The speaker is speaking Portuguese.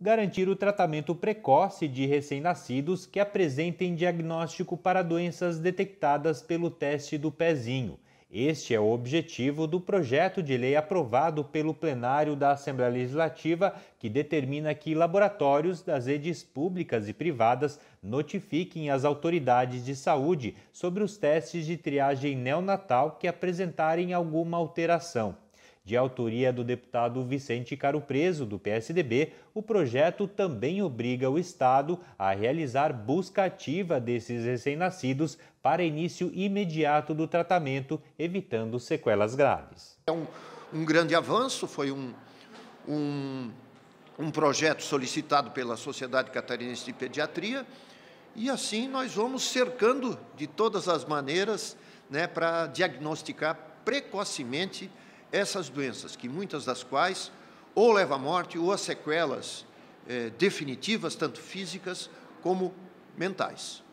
Garantir o tratamento precoce de recém-nascidos que apresentem diagnóstico para doenças detectadas pelo teste do pezinho. Este é o objetivo do projeto de lei aprovado pelo plenário da Assembleia Legislativa, que determina que laboratórios das redes públicas e privadas notifiquem as autoridades de saúde sobre os testes de triagem neonatal que apresentarem alguma alteração. De autoria do deputado Vicente Caro Preso, do PSDB, o projeto também obriga o Estado a realizar busca ativa desses recém-nascidos para início imediato do tratamento, evitando sequelas graves. É um, um grande avanço, foi um, um, um projeto solicitado pela Sociedade Catarinense de Pediatria e assim nós vamos cercando de todas as maneiras né, para diagnosticar precocemente essas doenças, que muitas das quais ou levam à morte ou a sequelas eh, definitivas, tanto físicas como mentais.